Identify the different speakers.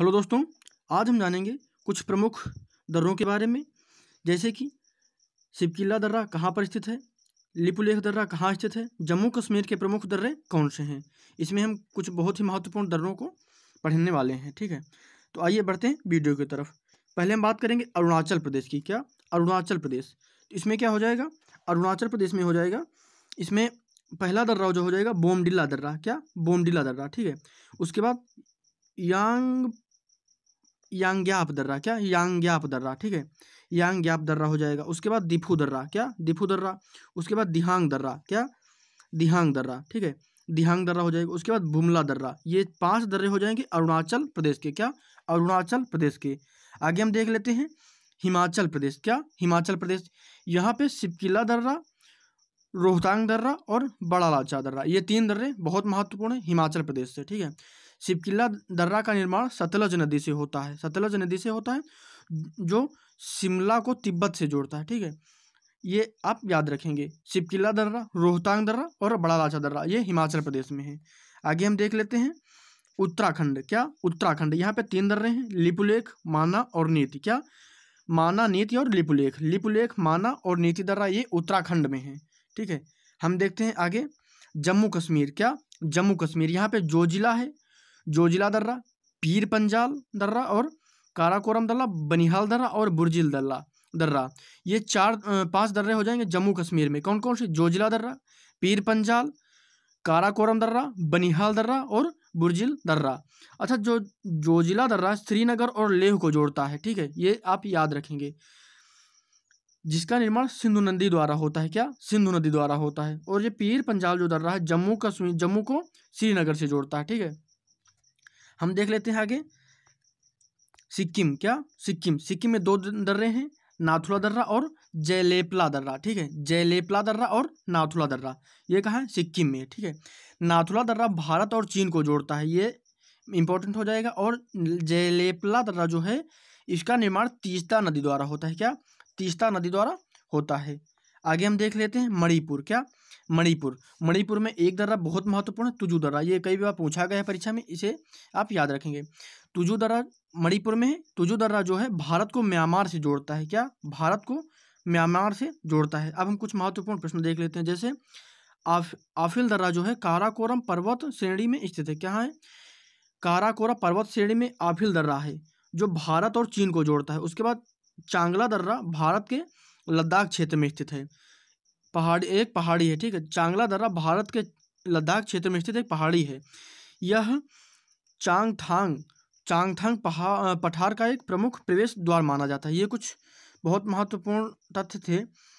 Speaker 1: hello दोस्तों आज हम जानेंगे कुछ प्रमुख दर्रों के बारे में जैसे कि सिपकिला दर्रा कहाँ पर स्थित है लिपुलेख दर्रा कहाँ स्थित है जम्मू कश्मीर के प्रमुख दर्रे कौन से हैं इसमें हम कुछ बहुत ही महत्वपूर्ण दर्रों को पढ़ने वाले हैं ठीक है तो आइए बढ़ते हैं वीडियो की तरफ पहले हम बात करेंगे अरुणाचल प्रदेश की क्या अरुणाचल प्रदेश तो इसमें क्या हो जाएगा अरुणाचल प्रदेश में हो जाएगा इसमें पहला दर्रा जो हो जाएगा बोमडिला दर्रा क्या बोमडिला दर्रा ठीक है उसके बाद यांग यांग्याप दर्रा क्या गैप दर्रा ठीक है गैप दर्रा हो जाएगा उसके बाद दिफू दर्रा क्या दिफू दर्रा उसके बाद दिहांग दर्रा क्या दिहांग दर्रा ठीक है दिहांग दर्रा हो जाएगा उसके बाद बुमला दर्रा ये पांच दर्रे हो जाएंगे अरुणाचल प्रदेश के क्या अरुणाचल प्रदेश के आगे हम देख लेते हैं हिमाचल प्रदेश क्या हिमाचल प्रदेश यहाँ पे सिपकिला दर्रा रोहतांग दर्रा और बड़ा लाचा दर्रा ये तीन दर्रे बहुत महत्वपूर्ण है हिमाचल प्रदेश से ठीक है शिवकिला दर्रा का निर्माण सतलज नदी से होता है सतलज नदी से होता है जो शिमला को तिब्बत से जोड़ता है ठीक है ये आप याद रखेंगे शिवकिला दर्रा रोहतांग दर्रा और बड़ा लाचा दर्रा ये हिमाचल प्रदेश में है आगे हम देख लेते हैं उत्तराखंड क्या उत्तराखंड यहाँ पे तीन दर्रे हैं लिपुलेख माना और नीति क्या माना नीति और लिपुलेख लिपुलेख माना और नीति दर्रा ये उत्तराखंड में है ठीक है हम देखते हैं आगे जम्मू कश्मीर क्या जम्मू कश्मीर यहाँ पे जो जिला है जोजिला दर्रा पीर पंजाल दर्रा और काराकोरम दर्रा बनिहाल दर्रा और बुरजिल दर्रा दर्रा ये चार पांच दर्रे हो जाएंगे जम्मू कश्मीर में कौन कौन से जोजिला दर्रा पीर पंजाल काराकोरम दर्रा बनिहाल दर्रा और बुरजिल दर्रा अच्छा जो जोजिला दर्रा श्रीनगर और लेह को जोड़ता है ठीक है ये आप याद रखेंगे जिसका निर्माण सिंधु नदी द्वारा होता है क्या सिंधु नदी द्वारा होता है और ये पीर पंजाल जो दर्रा है जम्मू कश्मीर जम्मू को श्रीनगर से जोड़ता है ठीक है हम देख लेते हैं आगे सिक्किम क्या सिक्किम सिक्किम में दो दर्रे हैं नाथुला दर्रा और जयलेपला दर्रा ठीक है जयलेपला दर्रा और नाथुला दर्रा ये कहा है सिक्किम में ठीक है नाथुला दर्रा भारत और चीन को जोड़ता है ये इंपॉर्टेंट हो जाएगा और जयलेपला दर्रा जो है इसका निर्माण तीस्ता नदी द्वारा होता है क्या तीस्ता नदी द्वारा होता है आगे हम देख लेते हैं मणिपुर क्या मणिपुर मणिपुर में एक दर्रा बहुत महत्वपूर्ण है तुजू दर्रा ये कई बार पूछा गया है परीक्षा में इसे आप याद रखेंगे तुजू दर्रा मणिपुर में है तुजू दर्रा जो है भारत को म्यांमार से जोड़ता है क्या भारत को म्यांमार से जोड़ता है अब हम कुछ महत्वपूर्ण प्रश्न देख लेते हैं जैसे आफ आफिल दर्रा जो है काराकोरम पर्वत श्रेणी में स्थित है क्या है काराकोरम पर्वत श्रेणी में आफिल दर्रा है जो भारत और चीन को जोड़ता है उसके बाद चांगला दर्रा भारत के लद्दाख क्षेत्र में स्थित है पहाड़ी एक पहाड़ी है ठीक है चांगला दर्रा भारत के लद्दाख क्षेत्र में स्थित एक पहाड़ी है यह चांगथांग चांगथांग पहाड़ पठार का एक प्रमुख प्रवेश द्वार माना जाता है ये कुछ बहुत महत्वपूर्ण तथ्य थे